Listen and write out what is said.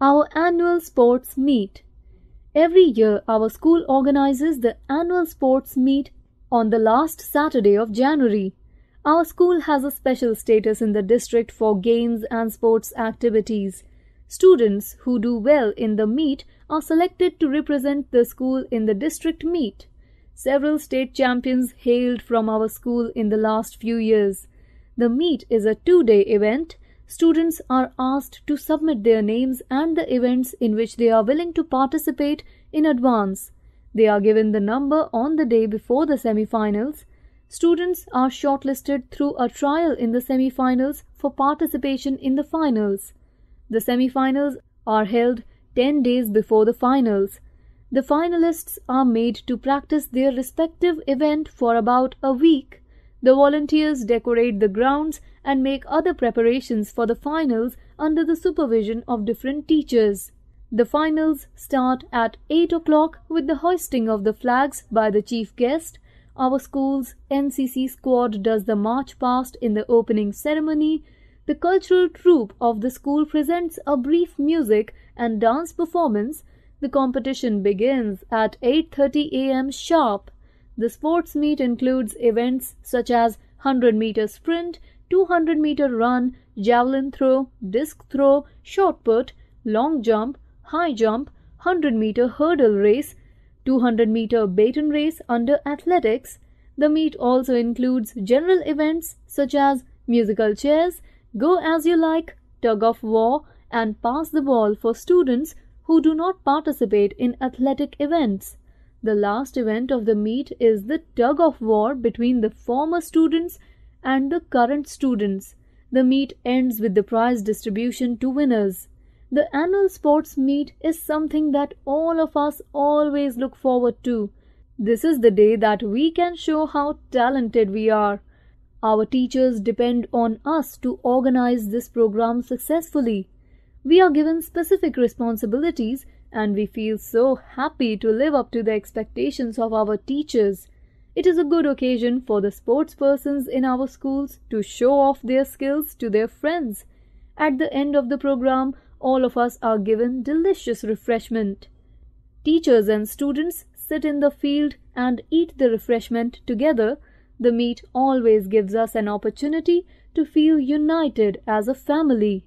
our annual sports meet. Every year, our school organizes the annual sports meet on the last Saturday of January. Our school has a special status in the district for games and sports activities. Students who do well in the meet are selected to represent the school in the district meet. Several state champions hailed from our school in the last few years. The meet is a two day event students are asked to submit their names and the events in which they are willing to participate in advance. They are given the number on the day before the semi-finals. Students are shortlisted through a trial in the semi-finals for participation in the finals. The semi-finals are held 10 days before the finals. The finalists are made to practice their respective event for about a week. The volunteers decorate the grounds and make other preparations for the finals under the supervision of different teachers. The finals start at 8 o'clock with the hoisting of the flags by the chief guest. Our school's NCC squad does the march past in the opening ceremony. The cultural troupe of the school presents a brief music and dance performance. The competition begins at 8:30 a.m. sharp. The sports meet includes events such as 100 meter sprint 200 meter run, javelin throw, disc throw, shot put, long jump, high jump, 100 meter hurdle race, 200 meter baton race under athletics. The meet also includes general events such as musical chairs, go as you like, tug of war, and pass the ball for students who do not participate in athletic events. The last event of the meet is the tug of war between the former students and the current students. The meet ends with the prize distribution to winners. The annual sports meet is something that all of us always look forward to. This is the day that we can show how talented we are. Our teachers depend on us to organize this program successfully. We are given specific responsibilities and we feel so happy to live up to the expectations of our teachers. It is a good occasion for the sports persons in our schools to show off their skills to their friends. At the end of the program, all of us are given delicious refreshment. Teachers and students sit in the field and eat the refreshment together. The meet always gives us an opportunity to feel united as a family.